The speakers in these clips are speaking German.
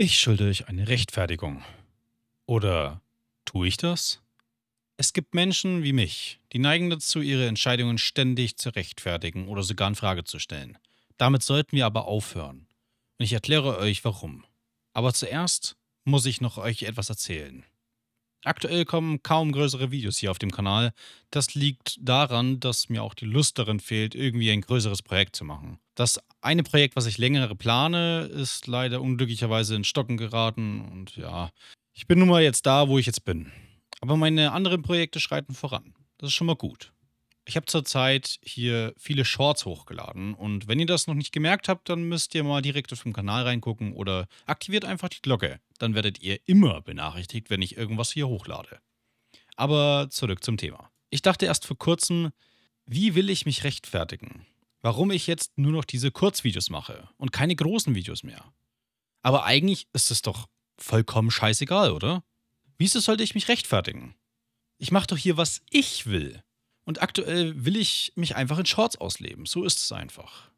Ich schulde euch eine Rechtfertigung. Oder tue ich das? Es gibt Menschen wie mich, die neigen dazu, ihre Entscheidungen ständig zu rechtfertigen oder sogar in Frage zu stellen. Damit sollten wir aber aufhören. Und ich erkläre euch warum. Aber zuerst muss ich noch euch etwas erzählen. Aktuell kommen kaum größere Videos hier auf dem Kanal. Das liegt daran, dass mir auch die Lust darin fehlt, irgendwie ein größeres Projekt zu machen. Das eine Projekt, was ich längere plane, ist leider unglücklicherweise in Stocken geraten und ja, ich bin nun mal jetzt da, wo ich jetzt bin. Aber meine anderen Projekte schreiten voran. Das ist schon mal gut. Ich habe zurzeit hier viele Shorts hochgeladen und wenn ihr das noch nicht gemerkt habt, dann müsst ihr mal direkt auf dem Kanal reingucken oder aktiviert einfach die Glocke. Dann werdet ihr immer benachrichtigt, wenn ich irgendwas hier hochlade. Aber zurück zum Thema. Ich dachte erst vor kurzem, wie will ich mich rechtfertigen? warum ich jetzt nur noch diese Kurzvideos mache und keine großen Videos mehr. Aber eigentlich ist es doch vollkommen scheißegal, oder? Wieso sollte ich mich rechtfertigen? Ich mache doch hier, was ich will. Und aktuell will ich mich einfach in Shorts ausleben. So ist es einfach.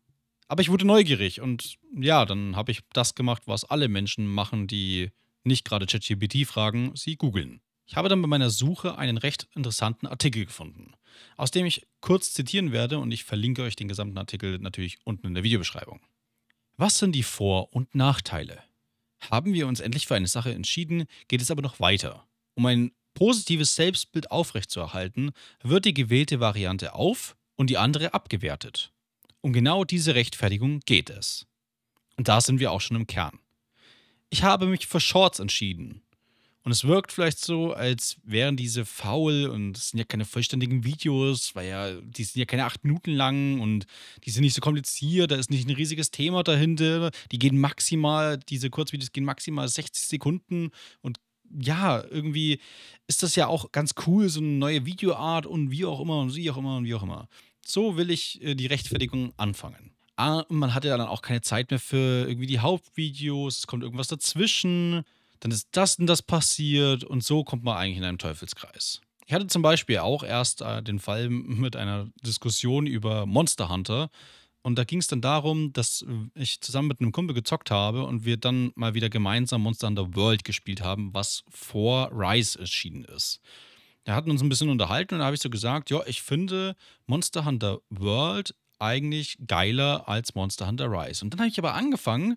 Aber ich wurde neugierig und ja, dann habe ich das gemacht, was alle Menschen machen, die nicht gerade ChatGPT fragen, sie googeln. Ich habe dann bei meiner Suche einen recht interessanten Artikel gefunden, aus dem ich kurz zitieren werde und ich verlinke euch den gesamten Artikel natürlich unten in der Videobeschreibung. Was sind die Vor- und Nachteile? Haben wir uns endlich für eine Sache entschieden, geht es aber noch weiter. Um ein positives Selbstbild aufrechtzuerhalten, wird die gewählte Variante auf und die andere abgewertet. Um genau diese Rechtfertigung geht es. Und da sind wir auch schon im Kern. Ich habe mich für Shorts entschieden. Und es wirkt vielleicht so, als wären diese faul und es sind ja keine vollständigen Videos, weil ja, die sind ja keine acht Minuten lang und die sind nicht so kompliziert, da ist nicht ein riesiges Thema dahinter. Die gehen maximal, diese Kurzvideos gehen maximal 60 Sekunden und ja, irgendwie ist das ja auch ganz cool, so eine neue Videoart und wie auch immer und wie auch immer und wie auch immer. So will ich äh, die Rechtfertigung anfangen. Ah, man hat ja dann auch keine Zeit mehr für irgendwie die Hauptvideos, es kommt irgendwas dazwischen dann ist das und das passiert und so kommt man eigentlich in einen Teufelskreis. Ich hatte zum Beispiel auch erst äh, den Fall mit einer Diskussion über Monster Hunter. Und da ging es dann darum, dass äh, ich zusammen mit einem Kumpel gezockt habe und wir dann mal wieder gemeinsam Monster Hunter World gespielt haben, was vor Rise erschienen ist. Da hatten uns ein bisschen unterhalten und da habe ich so gesagt, ja, ich finde Monster Hunter World eigentlich geiler als Monster Hunter Rise. Und dann habe ich aber angefangen,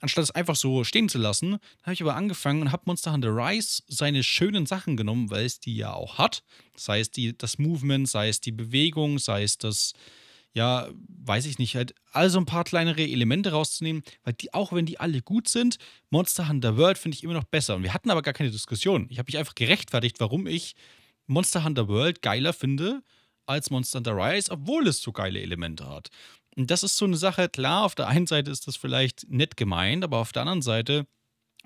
anstatt es einfach so stehen zu lassen, habe ich aber angefangen und habe Monster Hunter Rise seine schönen Sachen genommen, weil es die ja auch hat. Sei es die, das Movement, sei es die Bewegung, sei es das, ja, weiß ich nicht, halt also ein paar kleinere Elemente rauszunehmen, weil die, auch wenn die alle gut sind, Monster Hunter World finde ich immer noch besser. Und wir hatten aber gar keine Diskussion. Ich habe mich einfach gerechtfertigt, warum ich Monster Hunter World geiler finde als Monster Hunter Rise, obwohl es so geile Elemente hat. Und das ist so eine Sache, klar, auf der einen Seite ist das vielleicht nett gemeint, aber auf der anderen Seite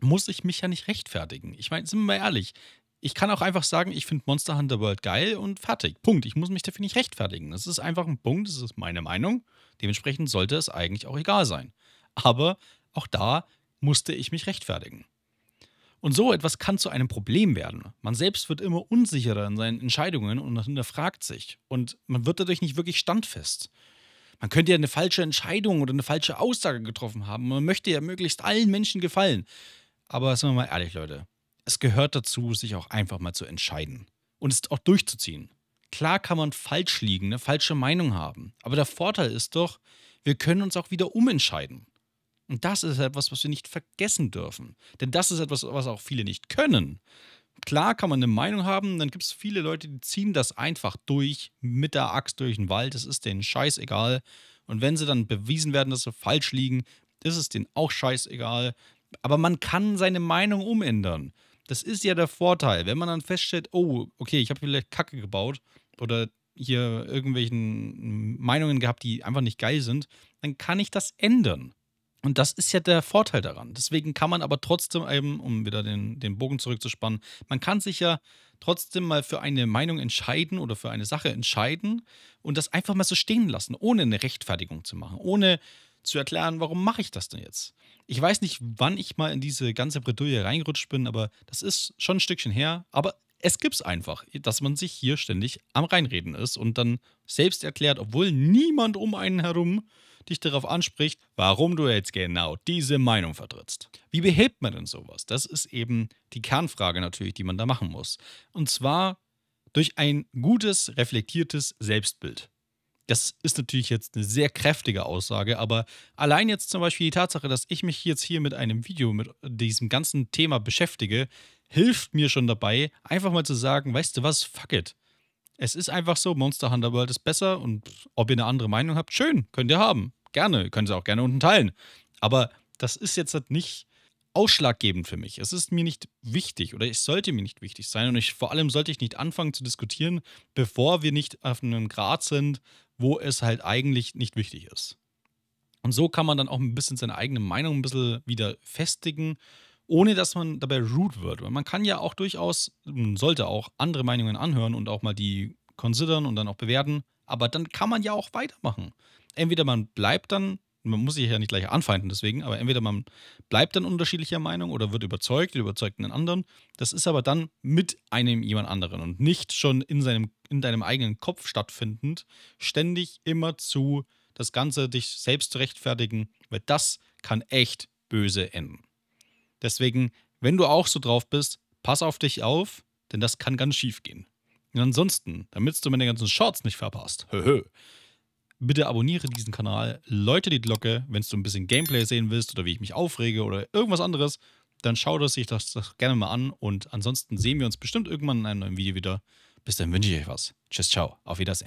muss ich mich ja nicht rechtfertigen. Ich meine, sind wir mal ehrlich, ich kann auch einfach sagen, ich finde Monster Hunter World geil und fertig. Punkt. Ich muss mich dafür nicht rechtfertigen. Das ist einfach ein Punkt, das ist meine Meinung. Dementsprechend sollte es eigentlich auch egal sein. Aber auch da musste ich mich rechtfertigen. Und so etwas kann zu einem Problem werden. Man selbst wird immer unsicherer in seinen Entscheidungen und hinterfragt sich. Und man wird dadurch nicht wirklich standfest man könnte ja eine falsche Entscheidung oder eine falsche Aussage getroffen haben. Man möchte ja möglichst allen Menschen gefallen. Aber sind wir mal ehrlich, Leute, es gehört dazu, sich auch einfach mal zu entscheiden und es auch durchzuziehen. Klar kann man falsch liegen, eine falsche Meinung haben, aber der Vorteil ist doch, wir können uns auch wieder umentscheiden. Und das ist etwas, was wir nicht vergessen dürfen. Denn das ist etwas, was auch viele nicht können. Klar kann man eine Meinung haben, dann gibt es viele Leute, die ziehen das einfach durch mit der Axt durch den Wald, es ist denen scheißegal. Und wenn sie dann bewiesen werden, dass sie falsch liegen, ist es denen auch scheißegal. Aber man kann seine Meinung umändern. Das ist ja der Vorteil. Wenn man dann feststellt, oh, okay, ich habe vielleicht Kacke gebaut oder hier irgendwelchen Meinungen gehabt, die einfach nicht geil sind, dann kann ich das ändern. Und das ist ja der Vorteil daran. Deswegen kann man aber trotzdem eben, um wieder den, den Bogen zurückzuspannen, man kann sich ja trotzdem mal für eine Meinung entscheiden oder für eine Sache entscheiden und das einfach mal so stehen lassen, ohne eine Rechtfertigung zu machen, ohne zu erklären, warum mache ich das denn jetzt? Ich weiß nicht, wann ich mal in diese ganze Bredouille reingerutscht bin, aber das ist schon ein Stückchen her. Aber es gibt es einfach, dass man sich hier ständig am Reinreden ist und dann selbst erklärt, obwohl niemand um einen herum äh, dich darauf anspricht, warum du jetzt genau diese Meinung vertrittst. Wie behebt man denn sowas? Das ist eben die Kernfrage natürlich, die man da machen muss. Und zwar durch ein gutes, reflektiertes Selbstbild. Das ist natürlich jetzt eine sehr kräftige Aussage, aber allein jetzt zum Beispiel die Tatsache, dass ich mich jetzt hier mit einem Video, mit diesem ganzen Thema beschäftige, hilft mir schon dabei, einfach mal zu sagen, weißt du was, fuck it. Es ist einfach so, Monster Hunter World ist besser und ob ihr eine andere Meinung habt, schön, könnt ihr haben. Gerne, könnt ihr auch gerne unten teilen. Aber das ist jetzt halt nicht ausschlaggebend für mich. Es ist mir nicht wichtig oder es sollte mir nicht wichtig sein und ich, vor allem sollte ich nicht anfangen zu diskutieren, bevor wir nicht auf einem Grad sind, wo es halt eigentlich nicht wichtig ist. Und so kann man dann auch ein bisschen seine eigene Meinung ein bisschen wieder festigen ohne dass man dabei rude wird. Weil man kann ja auch durchaus, sollte auch andere Meinungen anhören und auch mal die considern und dann auch bewerten. Aber dann kann man ja auch weitermachen. Entweder man bleibt dann, man muss sich ja nicht gleich anfeinden deswegen, aber entweder man bleibt dann unterschiedlicher Meinung oder wird überzeugt, überzeugt einen anderen. Das ist aber dann mit einem jemand anderen und nicht schon in, seinem, in deinem eigenen Kopf stattfindend, ständig immer zu das Ganze dich selbst zu rechtfertigen, weil das kann echt böse enden. Deswegen, wenn du auch so drauf bist, pass auf dich auf, denn das kann ganz schief gehen. Und ansonsten, damit du meine ganzen Shorts nicht verpasst, höhö, bitte abonniere diesen Kanal, läute die Glocke, wenn du ein bisschen Gameplay sehen willst oder wie ich mich aufrege oder irgendwas anderes, dann schau das, sich das, das gerne mal an und ansonsten sehen wir uns bestimmt irgendwann in einem neuen Video wieder. Bis dann wünsche ich euch was. Tschüss, ciao, auf Wiedersehen.